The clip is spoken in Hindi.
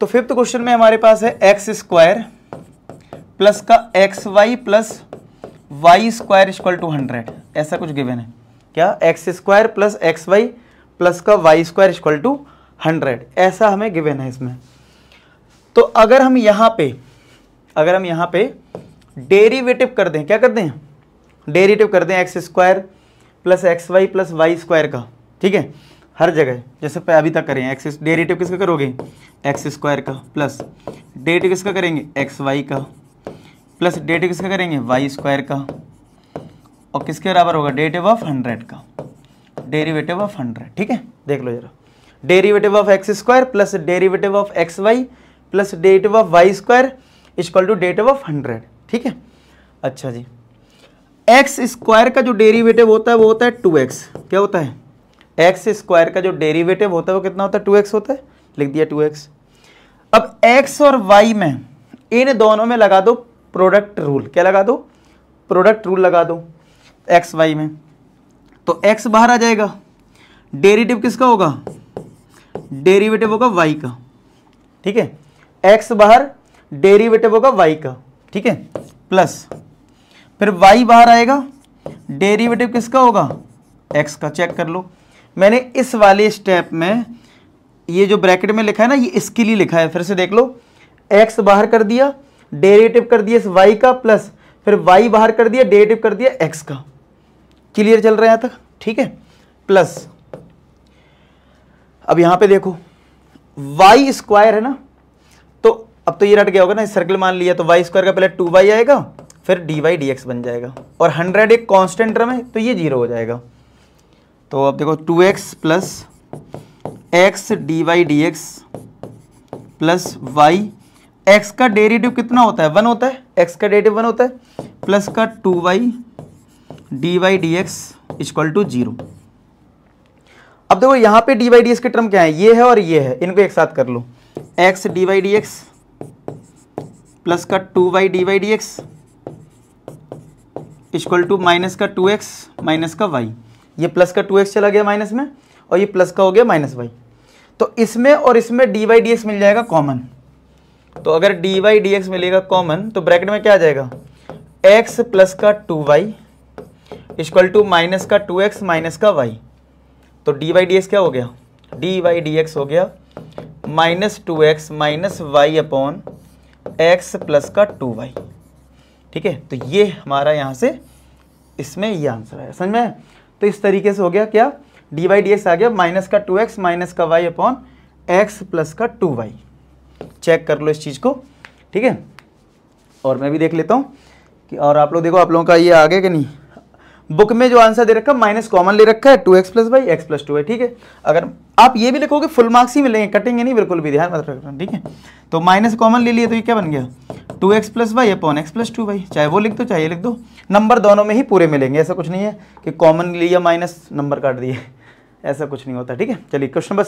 तो फिफ्थ क्वेश्चन में हमारे पास है एक्स स्क्वायर प्लस का X Y plus Y square equal to hundred ऐसा कुछ गिवन है क्या X square plus X Y plus का Y square equal to hundred ऐसा हमें गिवन है इसमें तो अगर हम यहाँ पे अगर हम यहाँ पे डेरिवेटिव कर दें क्या कर दें डेरिवेटिव कर दें X square plus X Y plus Y square का ठीक है हर जगह जैसे अभी तक करें एक्स डेरेटिव किसका करोगे एक्स स्क्वायर का प्लस डेरेटिव किसका करेंगे एक्स वाई का प्लस डेरेटिव किसका करेंगे वाई स्क्वायर का और किसके बराबर होगा डेरेटिव ऑफ हंड्रेड का डेरिवेटिव ऑफ हंड्रेड ठीक है देख लो जरा derivative of X square plus derivative of X Y plus derivative of Y square equal to derivative of hundred ठीक है अच्छा जी एक्स स्क्वायर का जो डेरीवेटिव होता है वो होता है टू एक्स क्या होता है एक्स स्क्वायर का जो डेरिवेटिव होता है वो कितना होता है टू एक्स होता है लिख दिया टू एक्स अब एक्स और वाई में इन दोनों में लगा दो प्रोडक्ट रूल क्या लगा दो प्रोडक्ट रूल लगा दो एक्स वाई में तो एक्स बाहर आ जाएगा डेरिवेटिव किसका होगा डेरिवेटिव होगा वाई का ठीक है एक्स बाहर डेरिवेटिव होगा वाई का ठीक है प्लस फिर वाई बाहर आएगा डेरिवेटिव किसका होगा एक्स का चेक कर लो मैंने इस वाले स्टेप में ये जो ब्रैकेट में लिखा है ना ये इसके लिए लिखा है फिर से देख लो एक्स बाहर कर दिया डेरेटिव कर दिया इस वाई का प्लस फिर वाई बाहर कर दिया डेरेटिव कर दिया एक्स का क्लियर चल रहा है तक ठीक है प्लस अब यहां पे देखो वाई स्क्वायर है ना तो अब तो ये रट गया होगा ना इस सर्कल मान लिया तो वाई स्क्वायर का पहले टू वाई आएगा फिर डी वाई डी एक्स बन जाएगा और हंड्रेड एक कॉन्स्टेंट टर्म है तो ये जीरो हो जाएगा तो अब देखो two X plus X D Y D X plus Y X का डेरिवेटिव कितना होता है वन होता है एक्स का डेरिवेटिव वन होता है प्लस का two Y D Y D X equal to zero अब देखो यहां पे डी वाई डी एक्स के टर्म क्या है ये है और ये है इनको एक साथ कर लो X D Y D X plus का two Y D Y D X equal to minus का टू एक्स माइनस का वाई ये प्लस का टू एक्स चला गया माइनस में और ये प्लस का हो गया माइनस वाई तो इसमें और इसमें डी वाई डी एक्स मिल जाएगा कॉमन तो अगर डी वाई डी एक्स मिलेगा कॉमन तो ब्रैकेट में क्या आ जाएगा एक्स प्लस का two Y equal to minus का टू एक्स माइनस का वाई तो डी वाई डी एक्स क्या हो गया डी वाई डी एक्स हो गया minus two X minus Y upon X plus का टू वाई ठीक है तो ये हमारा यहाँ से इसमें ये आंसर आया समझ में तो इस तरीके से हो गया क्या डी वाई डी एक्स आ गया माइनस का टू एक्स माइनस का वाई अपॉन एक्स प्लस का टू वाई चेक कर लो इस चीज़ को ठीक है और मैं भी देख लेता हूँ कि और आप लोग देखो आप लोगों का ये आ गया कि नहीं बुक में जो आंसर दे रखा है माइनस कॉमन ले रखा है two X plus Y X plus two Y ठीक है अगर आप ये भी लिखोगे फुल मार्क्स ही मिलेंगे कटेंगे नहीं बिल्कुल भी ध्यान मत रखना ठीक है तो माइनस कॉमन ले लिए तो ये क्या बन गया two X plus Y upon X plus two Y चाहे वो लिख दो चाहे लिख दो नंबर दोनों में ही पूरे मिलेंगे ऐसा कुछ नहीं है कि कॉमन लिया माइनस नंबर काट दिए ऐसा कुछ नहीं होता ठीक है चलिए क्वेश्चन नंबर